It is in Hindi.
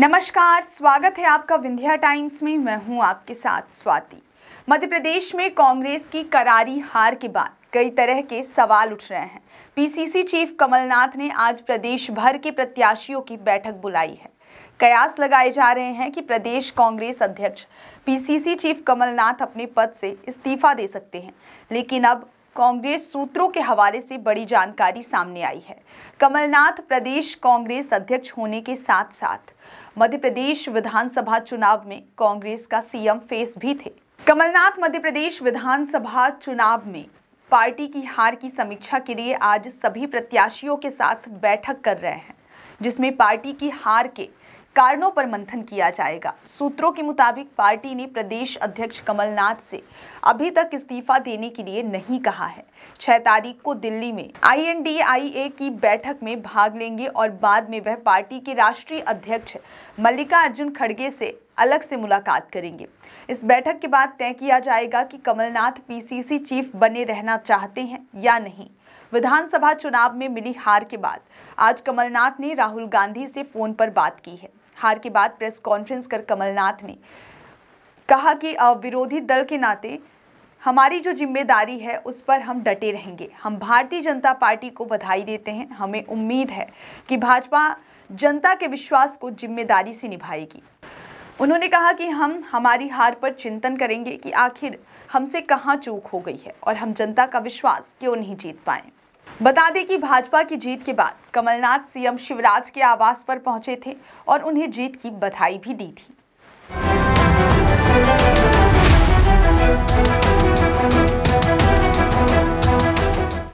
नमस्कार स्वागत है आपका विंध्या टाइम्स में मैं हूं आपके साथ स्वाति मध्य प्रदेश में कांग्रेस की करारी हार के बाद कई तरह के सवाल उठ रहे हैं पीसीसी चीफ कमलनाथ ने आज प्रदेश भर के प्रत्याशियों की बैठक बुलाई है कयास लगाए जा रहे हैं कि प्रदेश कांग्रेस अध्यक्ष पीसीसी चीफ कमलनाथ अपने पद से इस्तीफा दे सकते हैं लेकिन अब कांग्रेस सूत्रों के हवाले से बड़ी जानकारी सामने आई है कमलनाथ प्रदेश कांग्रेस अध्यक्ष होने के साथ साथ मध्य प्रदेश विधानसभा चुनाव में कांग्रेस का सीएम फेस भी थे कमलनाथ मध्य प्रदेश विधानसभा चुनाव में पार्टी की हार की समीक्षा के लिए आज सभी प्रत्याशियों के साथ बैठक कर रहे हैं जिसमें पार्टी की हार के कारणों पर मंथन किया जाएगा सूत्रों के मुताबिक पार्टी ने प्रदेश अध्यक्ष कमलनाथ से अभी तक इस्तीफा देने के लिए नहीं कहा है छह तारीख को दिल्ली में आईएनडीआईए की बैठक में भाग लेंगे और बाद में वह पार्टी के राष्ट्रीय अध्यक्ष मल्लिका अर्जुन खड़गे से अलग से मुलाकात करेंगे इस बैठक के बाद तय किया जाएगा कि कमलनाथ पीसीसी चीफ बने रहना चाहते हैं या नहीं विधानसभा चुनाव में मिली हार के बाद आज कमलनाथ ने राहुल गांधी से फोन पर बात की है हार के बाद प्रेस कॉन्फ्रेंस कर कमलनाथ ने कहा कि विरोधी दल के नाते हमारी जो जिम्मेदारी है उस पर हम डटे रहेंगे हम भारतीय जनता पार्टी को बधाई देते हैं हमें उम्मीद है कि भाजपा जनता के विश्वास को जिम्मेदारी से निभाएगी उन्होंने कहा कि हम हमारी हार पर चिंतन करेंगे कि आखिर हमसे कहाँ चूक हो गई है और हम जनता का विश्वास क्यों नहीं जीत पाए बता दें कि भाजपा की जीत के बाद कमलनाथ सीएम शिवराज के आवास पर पहुंचे थे और उन्हें जीत की बधाई भी दी थी